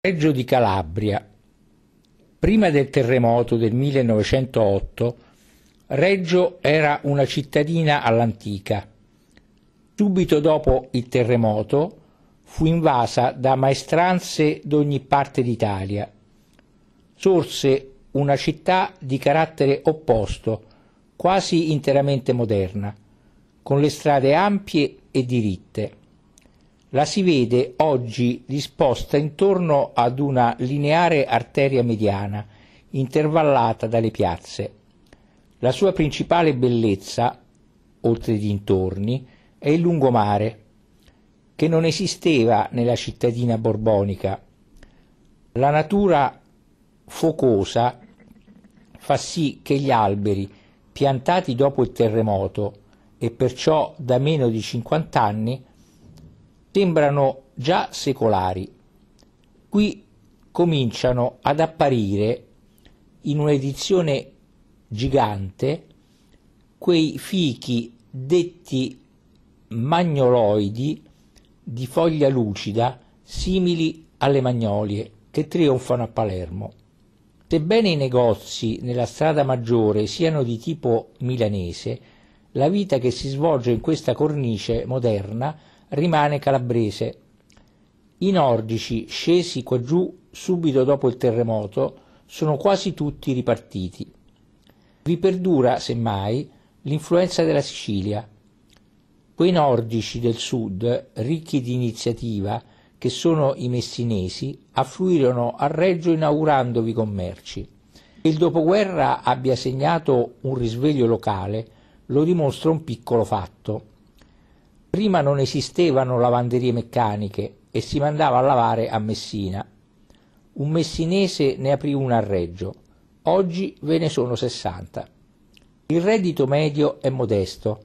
Reggio di Calabria Prima del terremoto del 1908 Reggio era una cittadina all'antica. Subito dopo il terremoto fu invasa da maestranze d'ogni parte d'Italia. Sorse una città di carattere opposto, quasi interamente moderna, con le strade ampie e diritte. La si vede oggi disposta intorno ad una lineare arteria mediana, intervallata dalle piazze. La sua principale bellezza, oltre i dintorni, è il lungomare, che non esisteva nella cittadina borbonica. La natura focosa fa sì che gli alberi, piantati dopo il terremoto e perciò da meno di 50 anni, sembrano già secolari. Qui cominciano ad apparire in un'edizione gigante quei fichi detti magnoloidi di foglia lucida simili alle magnolie che trionfano a Palermo. Sebbene i negozi nella strada maggiore siano di tipo milanese, la vita che si svolge in questa cornice moderna rimane calabrese. I nordici, scesi qua giù subito dopo il terremoto, sono quasi tutti ripartiti. Vi perdura, semmai, l'influenza della Sicilia. Quei nordici del sud, ricchi di iniziativa, che sono i messinesi, affluirono a Reggio inaugurandovi commerci. Che il dopoguerra abbia segnato un risveglio locale lo dimostra un piccolo fatto. Prima non esistevano lavanderie meccaniche e si mandava a lavare a Messina. Un messinese ne aprì una a Reggio, oggi ve ne sono 60. Il reddito medio è modesto,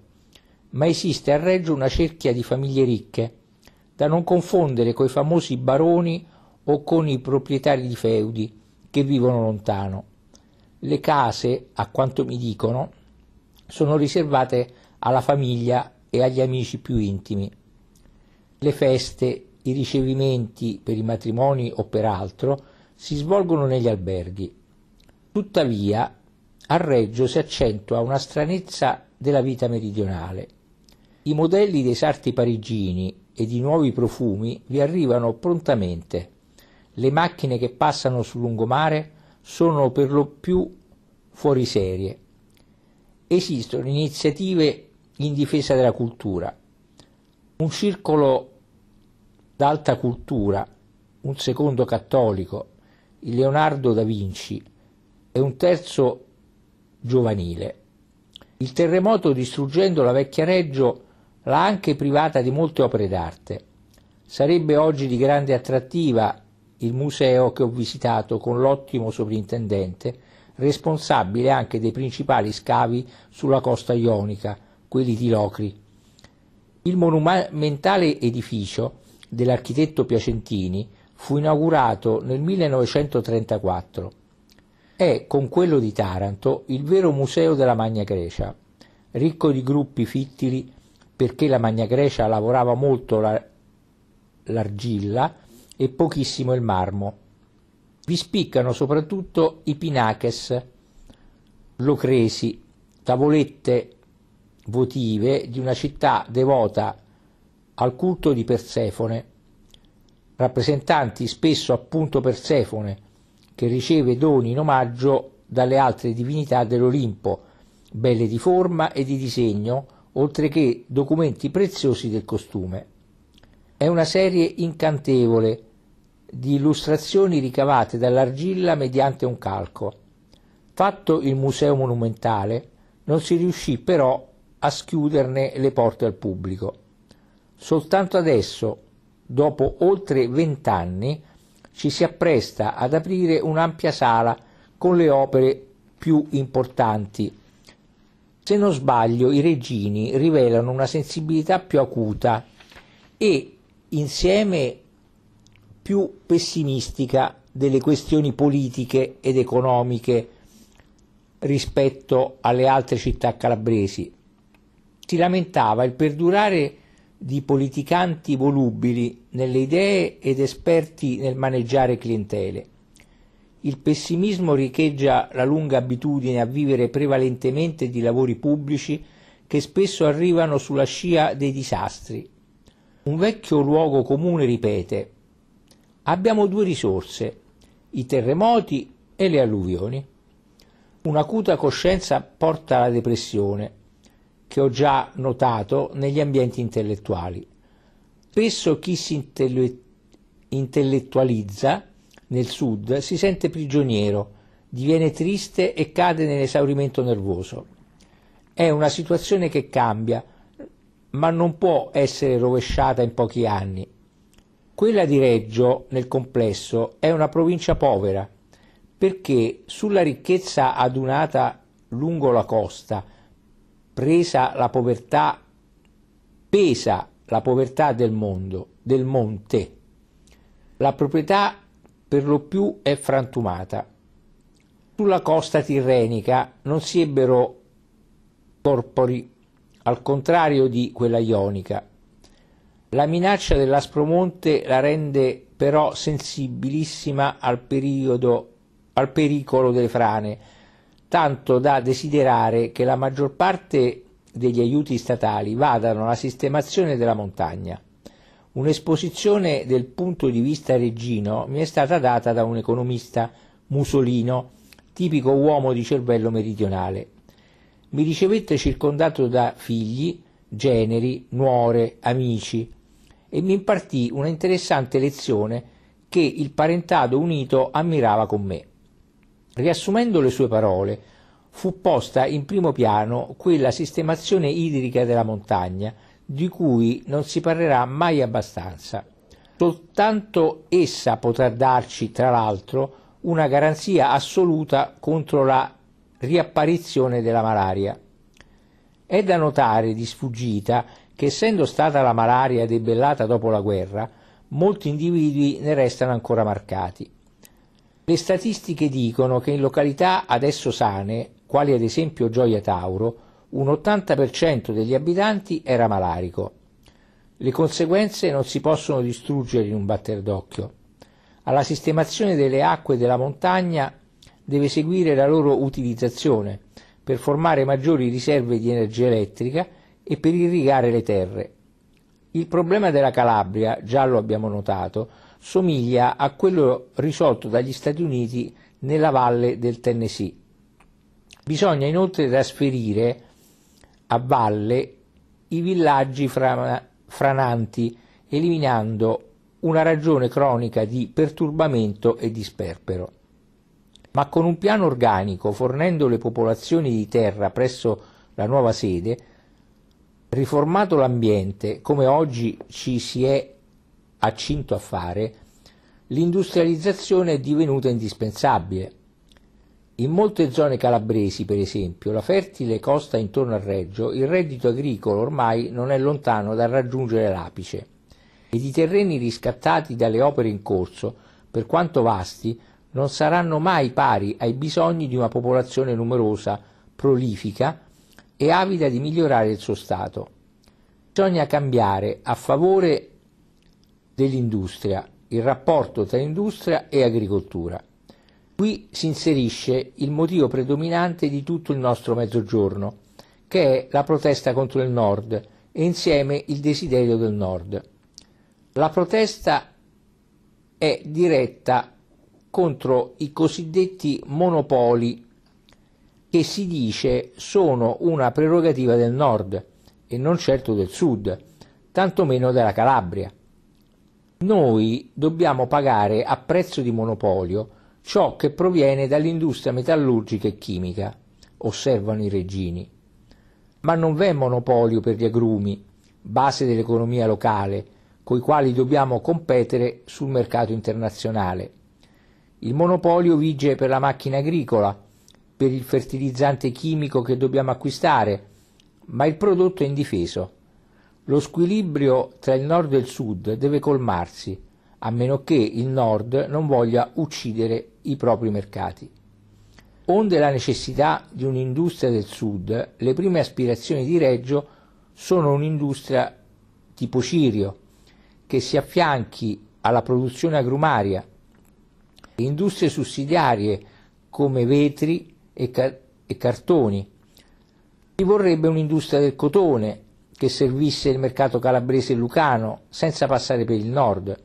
ma esiste a Reggio una cerchia di famiglie ricche, da non confondere coi famosi baroni o con i proprietari di feudi che vivono lontano. Le case, a quanto mi dicono, sono riservate alla famiglia e agli amici più intimi. Le feste, i ricevimenti per i matrimoni o per altro si svolgono negli alberghi. Tuttavia, a Reggio si accentua una stranezza della vita meridionale. I modelli dei sarti parigini e di nuovi profumi vi arrivano prontamente. Le macchine che passano sul lungomare sono per lo più fuori serie. Esistono iniziative in difesa della cultura, un circolo d'alta cultura, un secondo cattolico, il Leonardo da Vinci e un terzo giovanile. Il terremoto distruggendo la vecchia Reggio l'ha anche privata di molte opere d'arte. Sarebbe oggi di grande attrattiva il museo che ho visitato con l'ottimo sovrintendente, responsabile anche dei principali scavi sulla costa ionica, quelli di Locri. Il monumentale edificio dell'architetto Piacentini fu inaugurato nel 1934. È, con quello di Taranto, il vero museo della Magna Grecia, ricco di gruppi fittili perché la Magna Grecia lavorava molto la, l'argilla e pochissimo il marmo. Vi spiccano soprattutto i pinaches, locresi, tavolette votive di una città devota al culto di Persefone, rappresentanti spesso appunto Persefone, che riceve doni in omaggio dalle altre divinità dell'Olimpo, belle di forma e di disegno, oltre che documenti preziosi del costume. È una serie incantevole di illustrazioni ricavate dall'argilla mediante un calco. Fatto il museo monumentale, non si riuscì però a schiuderne le porte al pubblico. Soltanto adesso, dopo oltre vent'anni, ci si appresta ad aprire un'ampia sala con le opere più importanti. Se non sbaglio, i Regini rivelano una sensibilità più acuta e insieme più pessimistica delle questioni politiche ed economiche rispetto alle altre città calabresi si lamentava il perdurare di politicanti volubili nelle idee ed esperti nel maneggiare clientele. Il pessimismo riecheggia la lunga abitudine a vivere prevalentemente di lavori pubblici che spesso arrivano sulla scia dei disastri. Un vecchio luogo comune ripete Abbiamo due risorse, i terremoti e le alluvioni. Un'acuta coscienza porta alla depressione, che ho già notato negli ambienti intellettuali. Spesso chi si intellettualizza nel sud si sente prigioniero, diviene triste e cade nell'esaurimento nervoso. È una situazione che cambia, ma non può essere rovesciata in pochi anni. Quella di Reggio, nel complesso, è una provincia povera, perché sulla ricchezza adunata lungo la costa presa la povertà, pesa la povertà del mondo, del monte. La proprietà per lo più è frantumata. Sulla costa tirrenica non si ebbero corpori, al contrario di quella ionica. La minaccia dell'aspromonte la rende però sensibilissima al, periodo, al pericolo delle frane, tanto da desiderare che la maggior parte degli aiuti statali vadano alla sistemazione della montagna. Un'esposizione del punto di vista reggino mi è stata data da un economista, Musolino, tipico uomo di cervello meridionale. Mi ricevette circondato da figli, generi, nuore, amici e mi impartì una interessante lezione che il parentado unito ammirava con me. Riassumendo le sue parole, fu posta in primo piano quella sistemazione idrica della montagna, di cui non si parlerà mai abbastanza. Soltanto essa potrà darci, tra l'altro, una garanzia assoluta contro la riapparizione della malaria. È da notare di sfuggita che essendo stata la malaria debellata dopo la guerra, molti individui ne restano ancora marcati. Le statistiche dicono che in località adesso sane, quali ad esempio Gioia Tauro, un 80% degli abitanti era malarico. Le conseguenze non si possono distruggere in un batter d'occhio. Alla sistemazione delle acque della montagna deve seguire la loro utilizzazione per formare maggiori riserve di energia elettrica e per irrigare le terre. Il problema della Calabria, già lo abbiamo notato, somiglia a quello risolto dagli Stati Uniti nella valle del Tennessee. Bisogna inoltre trasferire a valle i villaggi frananti, eliminando una ragione cronica di perturbamento e di sperpero. Ma con un piano organico, fornendo le popolazioni di terra presso la nuova sede, riformato l'ambiente, come oggi ci si è accinto a fare, l'industrializzazione è divenuta indispensabile. In molte zone calabresi, per esempio, la fertile costa intorno al Reggio, il reddito agricolo ormai non è lontano dal raggiungere l'apice ed i terreni riscattati dalle opere in corso, per quanto vasti, non saranno mai pari ai bisogni di una popolazione numerosa, prolifica e avida di migliorare il suo stato. Bisogna cambiare a favore dell'industria, il rapporto tra industria e agricoltura. Qui si inserisce il motivo predominante di tutto il nostro mezzogiorno, che è la protesta contro il nord e insieme il desiderio del nord. La protesta è diretta contro i cosiddetti monopoli che si dice sono una prerogativa del nord e non certo del sud, tantomeno della Calabria. Noi dobbiamo pagare a prezzo di monopolio ciò che proviene dall'industria metallurgica e chimica, osservano i regini. Ma non v'è monopolio per gli agrumi, base dell'economia locale, coi quali dobbiamo competere sul mercato internazionale. Il monopolio vige per la macchina agricola, per il fertilizzante chimico che dobbiamo acquistare, ma il prodotto è indifeso. Lo squilibrio tra il nord e il sud deve colmarsi, a meno che il nord non voglia uccidere i propri mercati. Onde la necessità di un'industria del sud, le prime aspirazioni di Reggio sono un'industria tipo Cirio, che si affianchi alla produzione agrumaria, industrie sussidiarie come vetri e, car e cartoni. Ci vorrebbe un'industria del cotone, che servisse il mercato calabrese e lucano senza passare per il nord,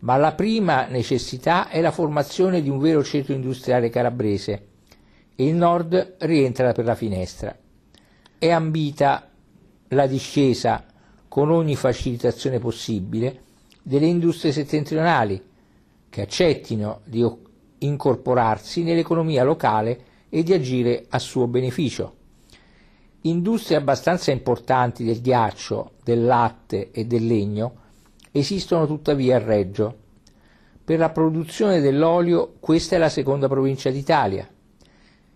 ma la prima necessità è la formazione di un vero centro industriale calabrese e il nord rientra per la finestra. È ambita la discesa, con ogni facilitazione possibile, delle industrie settentrionali che accettino di incorporarsi nell'economia locale e di agire a suo beneficio industrie abbastanza importanti del ghiaccio, del latte e del legno esistono tuttavia a Reggio. Per la produzione dell'olio questa è la seconda provincia d'Italia.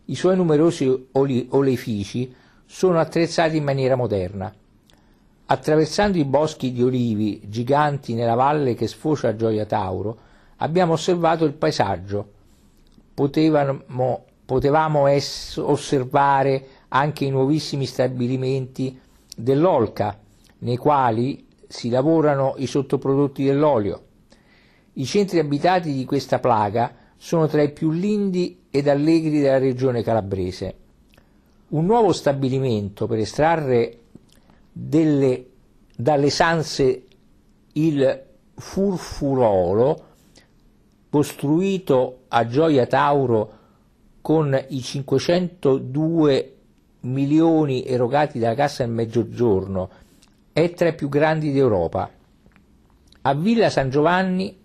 I suoi numerosi olefici sono attrezzati in maniera moderna. Attraversando i boschi di olivi giganti nella valle che sfocia a Gioia Tauro, abbiamo osservato il paesaggio. Potevamo, potevamo es- osservare anche i nuovissimi stabilimenti dell'Olca, nei quali si lavorano i sottoprodotti dell'olio. I centri abitati di questa plaga sono tra i più lindi ed allegri della regione calabrese. Un nuovo stabilimento per estrarre delle, dalle sanse il furfurolo, costruito a Gioia Tauro con i 502 milioni erogati dalla Cassa del Mezzogiorno è tra i più grandi d'Europa. A Villa San Giovanni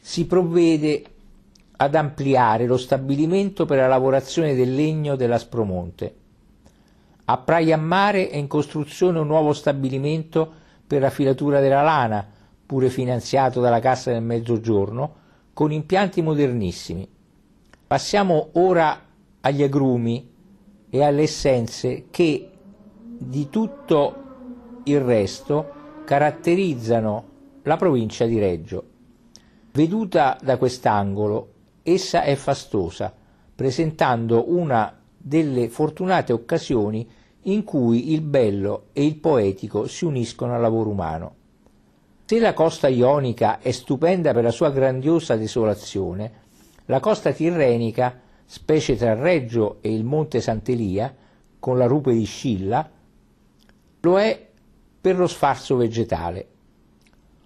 si provvede ad ampliare lo stabilimento per la lavorazione del legno dell'Aspromonte. A Praia Mare è in costruzione un nuovo stabilimento per la filatura della lana, pure finanziato dalla Cassa del Mezzogiorno, con impianti modernissimi. Passiamo ora agli agrumi e alle essenze che di tutto il resto caratterizzano la provincia di Reggio. Veduta da quest'angolo, essa è fastosa, presentando una delle fortunate occasioni in cui il bello e il poetico si uniscono al lavoro umano. Se la costa ionica è stupenda per la sua grandiosa desolazione, la costa tirrenica specie tra Reggio e il Monte Sant'Elia, con la rupe di Scilla, lo è per lo sfarzo vegetale.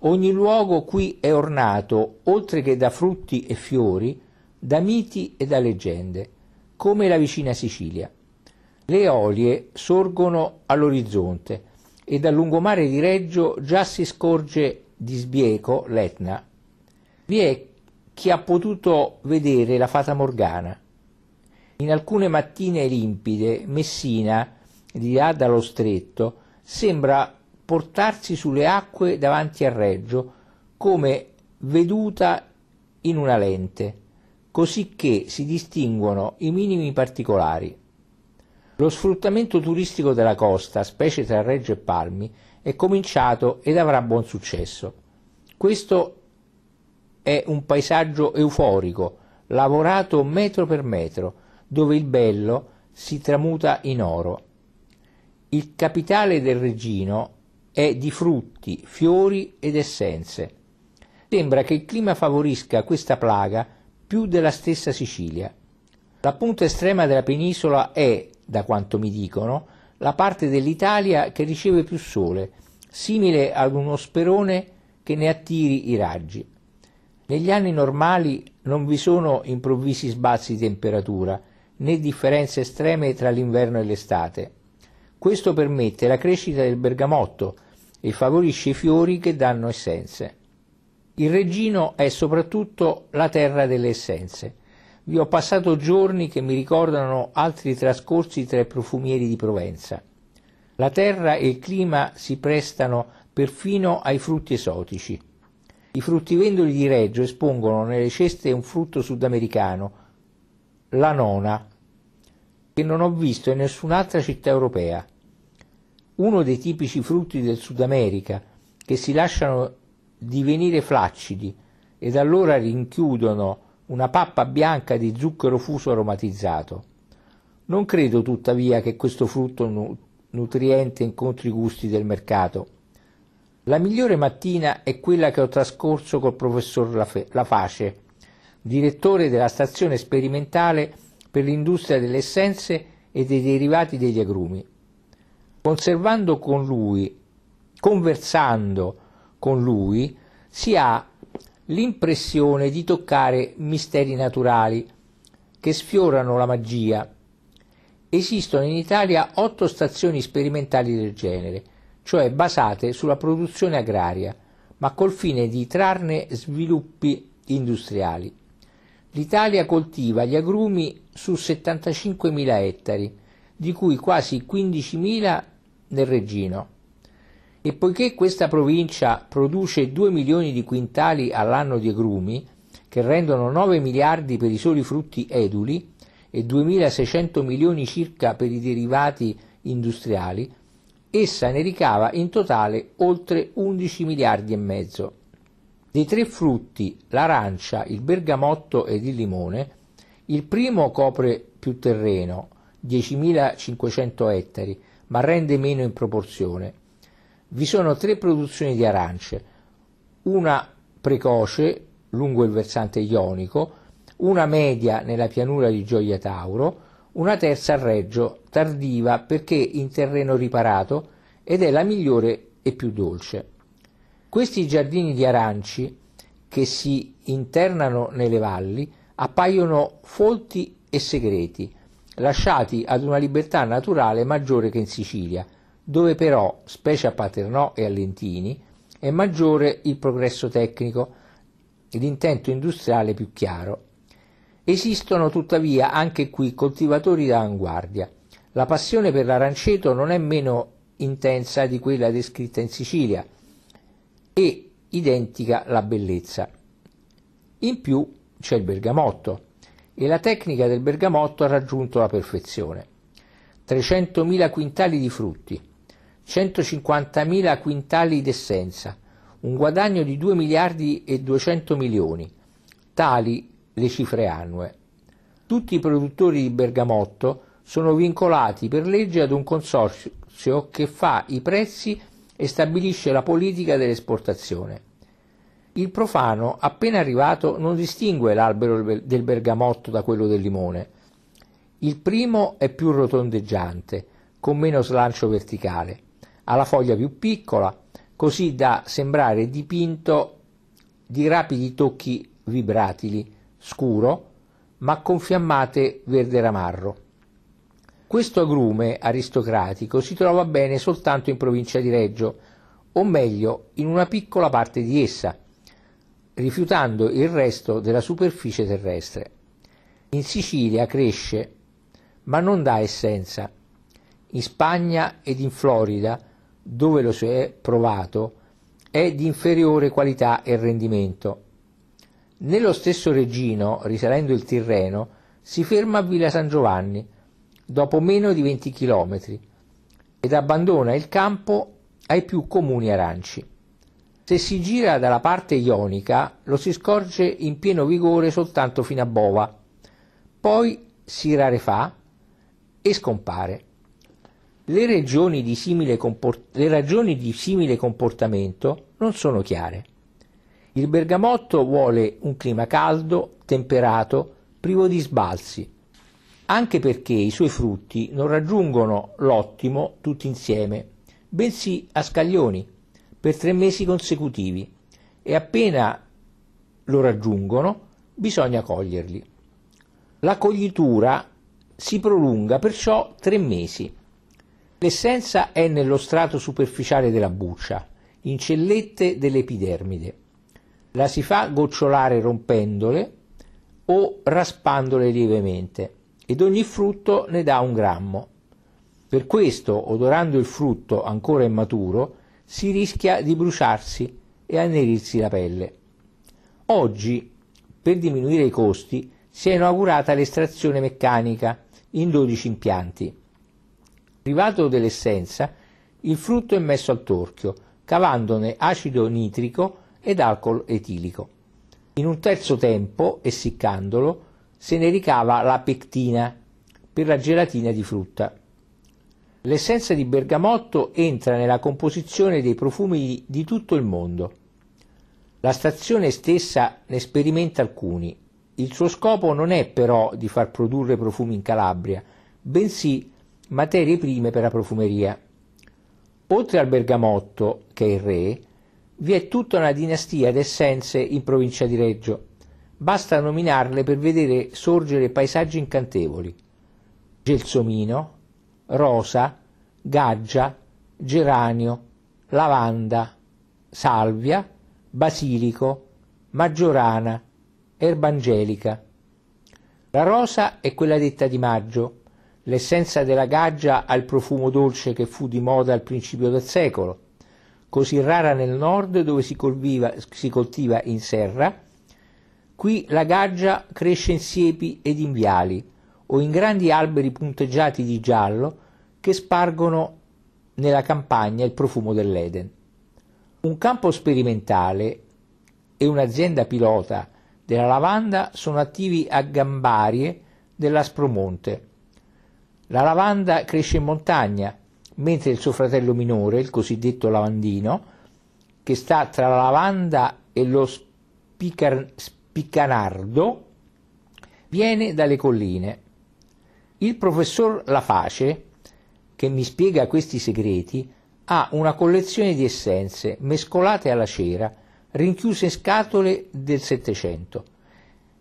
Ogni luogo qui è ornato, oltre che da frutti e fiori, da miti e da leggende, come la vicina Sicilia. Le olie sorgono all'orizzonte e dal lungomare di Reggio già si scorge di sbieco l'Etna. Vi è chi ha potuto vedere la fata Morgana, in alcune mattine limpide, Messina, di là dallo stretto, sembra portarsi sulle acque davanti al Reggio, come veduta in una lente, così che si distinguono i minimi particolari. Lo sfruttamento turistico della costa, specie tra Reggio e Palmi, è cominciato ed avrà buon successo. Questo è un paesaggio euforico, lavorato metro per metro, dove il bello si tramuta in oro. Il capitale del Regino è di frutti, fiori ed essenze. Sembra che il clima favorisca questa plaga più della stessa Sicilia. La punta estrema della penisola è, da quanto mi dicono, la parte dell'Italia che riceve più sole, simile ad uno sperone che ne attiri i raggi. Negli anni normali non vi sono improvvisi sbalzi di temperatura, né differenze estreme tra l'inverno e l'estate. Questo permette la crescita del bergamotto e favorisce i fiori che danno essenze. Il Regino è soprattutto la terra delle essenze. Vi ho passato giorni che mi ricordano altri trascorsi tra i profumieri di Provenza. La terra e il clima si prestano perfino ai frutti esotici. I fruttivendoli di Reggio espongono nelle ceste un frutto sudamericano, la nona, che non ho visto in nessun'altra città europea. Uno dei tipici frutti del Sud America, che si lasciano divenire flaccidi ed allora rinchiudono una pappa bianca di zucchero fuso aromatizzato. Non credo tuttavia che questo frutto nu- nutriente incontri i gusti del mercato. La migliore mattina è quella che ho trascorso col professor Lafe- Laface, direttore della stazione sperimentale per l'industria delle essenze e dei derivati degli agrumi. Conservando con lui, conversando con lui, si ha l'impressione di toccare misteri naturali che sfiorano la magia. Esistono in Italia otto stazioni sperimentali del genere, cioè basate sulla produzione agraria, ma col fine di trarne sviluppi industriali. L'Italia coltiva gli agrumi su 75.000 ettari, di cui quasi 15.000 nel Reggino. E poiché questa provincia produce 2 milioni di quintali all'anno di agrumi, che rendono 9 miliardi per i soli frutti eduli e 2.600 milioni circa per i derivati industriali, essa ne ricava in totale oltre 11 miliardi e mezzo. Dei tre frutti, l'arancia, il bergamotto ed il limone, il primo copre più terreno, 10.500 ettari, ma rende meno in proporzione. Vi sono tre produzioni di arance, una precoce lungo il versante ionico, una media nella pianura di Gioia Tauro, una terza a Reggio, tardiva perché in terreno riparato ed è la migliore e più dolce. Questi giardini di aranci, che si internano nelle valli, appaiono folti e segreti, lasciati ad una libertà naturale maggiore che in Sicilia, dove però, specie a Paternò e a Lentini, è maggiore il progresso tecnico e l'intento industriale più chiaro. Esistono tuttavia anche qui coltivatori d'avanguardia. La passione per l'aranceto non è meno intensa di quella descritta in Sicilia, e identica la bellezza. In più c'è il bergamotto e la tecnica del bergamotto ha raggiunto la perfezione. 300.000 quintali di frutti, 150.000 quintali d'essenza, un guadagno di 2 miliardi e 200 milioni, tali le cifre annue. Tutti i produttori di bergamotto sono vincolati per legge ad un consorzio che fa i prezzi e stabilisce la politica dell'esportazione. Il profano, appena arrivato, non distingue l'albero del bergamotto da quello del limone. Il primo è più rotondeggiante, con meno slancio verticale, ha la foglia più piccola, così da sembrare dipinto di rapidi tocchi vibratili, scuro, ma con fiammate verde ramarro. Questo agrume aristocratico si trova bene soltanto in provincia di Reggio, o meglio in una piccola parte di essa, rifiutando il resto della superficie terrestre. In Sicilia cresce, ma non dà essenza. In Spagna ed in Florida, dove lo si è provato, è di inferiore qualità e rendimento. Nello stesso regino, risalendo il Tirreno, si ferma a Villa San Giovanni, dopo meno di 20 km ed abbandona il campo ai più comuni aranci. Se si gira dalla parte ionica lo si scorge in pieno vigore soltanto fino a Bova, poi si rarefà e scompare. Le, ragioni di simile comportamento non sono chiare. Il bergamotto vuole un clima caldo, temperato, privo di sbalzi, anche perché i suoi frutti non raggiungono l'ottimo tutti insieme, bensì a scaglioni, per tre mesi consecutivi, e appena lo raggiungono bisogna coglierli. La coglitura si prolunga perciò tre mesi. L'essenza è nello strato superficiale della buccia, in cellette dell'epidermide. La si fa gocciolare rompendole o raspandole lievemente ed ogni frutto ne dà un grammo. Per questo, odorando il frutto ancora immaturo, si rischia di bruciarsi e annerirsi la pelle. Oggi, per diminuire i costi, si è inaugurata l'estrazione meccanica in 12 impianti. Privato dell'essenza, il frutto è messo al torchio, cavandone acido nitrico ed alcol etilico. In un terzo tempo, essiccandolo, se ne ricava la pectina per la gelatina di frutta. L'essenza di bergamotto entra nella composizione dei profumi di tutto il mondo. La stazione stessa ne sperimenta alcuni. Il suo scopo non è però di far produrre profumi in Calabria, bensì materie prime per la profumeria. Oltre al bergamotto, che è il re, vi è tutta una dinastia d'essenze in provincia di Reggio, Basta nominarle per vedere sorgere paesaggi incantevoli. Gelsomino, rosa, gaggia, geranio, lavanda, salvia, basilico, maggiorana, erbangelica. La rosa è quella detta di maggio, l'essenza della gaggia ha il profumo dolce che fu di moda al principio del secolo, così rara nel nord dove si, colviva, si coltiva in serra Qui la gaggia cresce in siepi ed in viali o in grandi alberi punteggiati di giallo che spargono nella campagna il profumo dell'Eden. Un campo sperimentale e un'azienda pilota della lavanda sono attivi a Gambarie dell'Aspromonte. La lavanda cresce in montagna, mentre il suo fratello minore, il cosiddetto lavandino, che sta tra la lavanda e lo spicar- Piccanardo viene dalle colline. Il professor Laface, che mi spiega questi segreti, ha una collezione di essenze mescolate alla cera, rinchiuse in scatole del Settecento,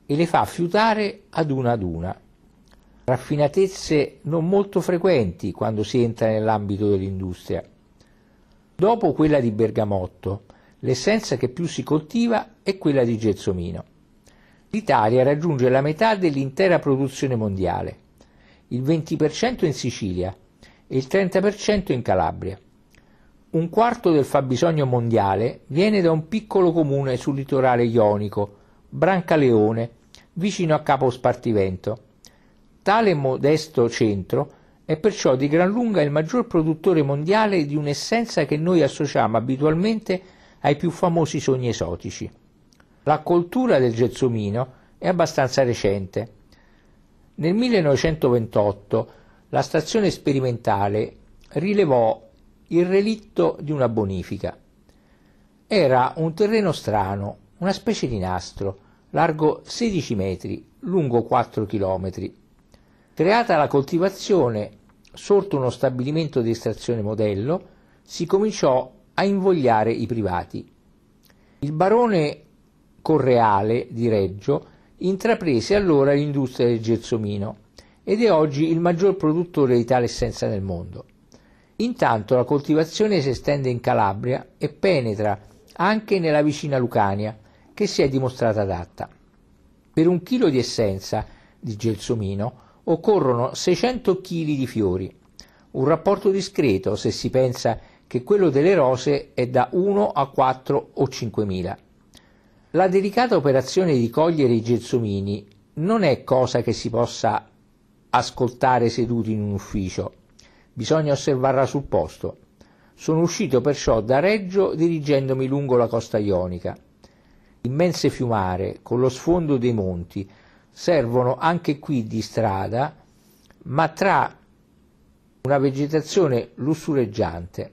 e le fa fiutare ad una ad una. Raffinatezze non molto frequenti quando si entra nell'ambito dell'industria. Dopo quella di bergamotto, l'essenza che più si coltiva è quella di gelsomino. L'Italia raggiunge la metà dell'intera produzione mondiale, il 20% in Sicilia e il 30% in Calabria. Un quarto del fabbisogno mondiale viene da un piccolo comune sul litorale ionico, Brancaleone, vicino a Capo Spartivento. Tale modesto centro è perciò di gran lunga il maggior produttore mondiale di un'essenza che noi associamo abitualmente ai più famosi sogni esotici. La coltura del gelsomino è abbastanza recente. Nel 1928 la stazione sperimentale rilevò il relitto di una bonifica. Era un terreno strano, una specie di nastro, largo 16 metri, lungo 4 chilometri. Creata la coltivazione, sorto uno stabilimento di estrazione modello, si cominciò a invogliare i privati. Il barone Correale di Reggio intraprese allora l'industria del gelsomino ed è oggi il maggior produttore di tale essenza nel mondo. Intanto la coltivazione si estende in Calabria e penetra anche nella vicina Lucania, che si è dimostrata adatta. Per un chilo di essenza di gelsomino occorrono 600 kg di fiori, un rapporto discreto se si pensa che quello delle rose è da 1 a 4 o 5 mila. La delicata operazione di cogliere i gelsomini non è cosa che si possa ascoltare seduti in un ufficio, bisogna osservarla sul posto. Sono uscito perciò da Reggio dirigendomi lungo la costa ionica. Immense fiumare, con lo sfondo dei monti, servono anche qui di strada, ma tra una vegetazione lussureggiante.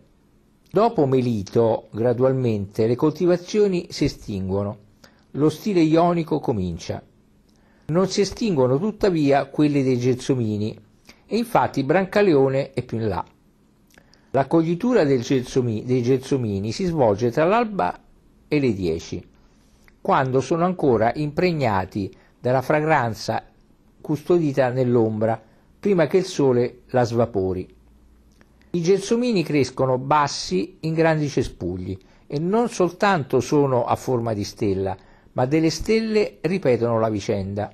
Dopo Melito, gradualmente, le coltivazioni si estinguono lo stile ionico comincia. Non si estinguono tuttavia quelli dei Gelsomini, e infatti Brancaleone è più in là. La coglitura Gelsomi, dei Gelsomini si svolge tra l'alba e le dieci, quando sono ancora impregnati dalla fragranza custodita nell'ombra, prima che il sole la svapori. I gelsomini crescono bassi in grandi cespugli e non soltanto sono a forma di stella, ma delle stelle ripetono la vicenda.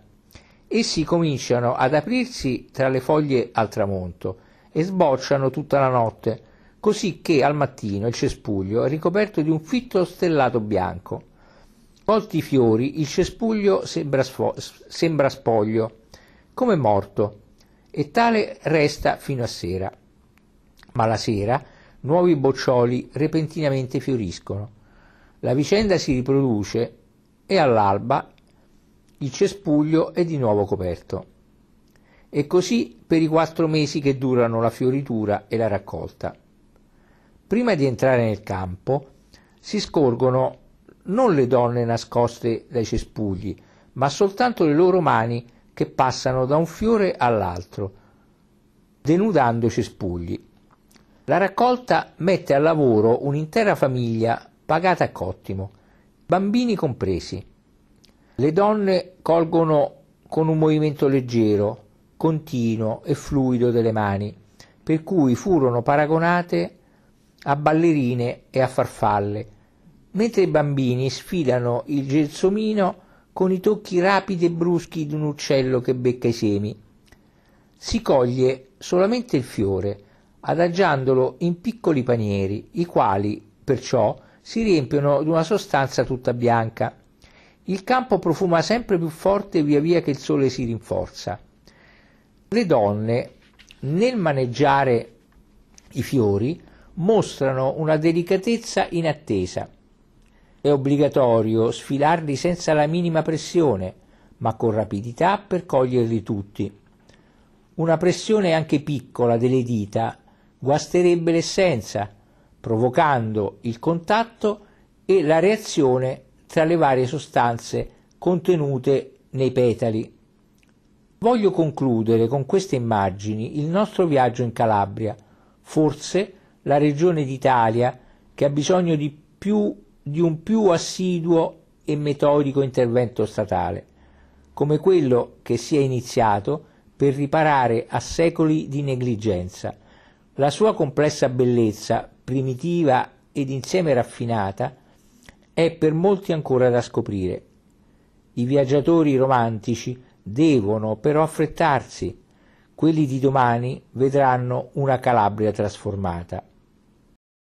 Essi cominciano ad aprirsi tra le foglie al tramonto e sbocciano tutta la notte, così che al mattino il cespuglio è ricoperto di un fitto stellato bianco. Colti i fiori, il cespuglio sembra, sembra spoglio, come morto, e tale resta fino a sera. Ma la sera nuovi boccioli repentinamente fioriscono. La vicenda si riproduce e all'alba il cespuglio è di nuovo coperto. E così per i quattro mesi che durano la fioritura e la raccolta. Prima di entrare nel campo si scorgono non le donne nascoste dai cespugli, ma soltanto le loro mani che passano da un fiore all'altro, denudando i cespugli. La raccolta mette al lavoro un'intera famiglia pagata a cottimo bambini compresi. Le donne colgono con un movimento leggero, continuo e fluido delle mani, per cui furono paragonate a ballerine e a farfalle, mentre i bambini sfidano il gelsomino con i tocchi rapidi e bruschi di un uccello che becca i semi. Si coglie solamente il fiore, adagiandolo in piccoli panieri, i quali, perciò, si riempiono di una sostanza tutta bianca. Il campo profuma sempre più forte via via che il sole si rinforza. Le donne, nel maneggiare i fiori, mostrano una delicatezza inattesa. È obbligatorio sfilarli senza la minima pressione, ma con rapidità per coglierli tutti. Una pressione anche piccola delle dita guasterebbe l'essenza provocando il contatto e la reazione tra le varie sostanze contenute nei petali. Voglio concludere con queste immagini il nostro viaggio in Calabria, forse la regione d'Italia che ha bisogno di, più, di un più assiduo e metodico intervento statale, come quello che si è iniziato per riparare a secoli di negligenza. La sua complessa bellezza primitiva ed insieme raffinata, è per molti ancora da scoprire. I viaggiatori romantici devono però affrettarsi, quelli di domani vedranno una Calabria trasformata.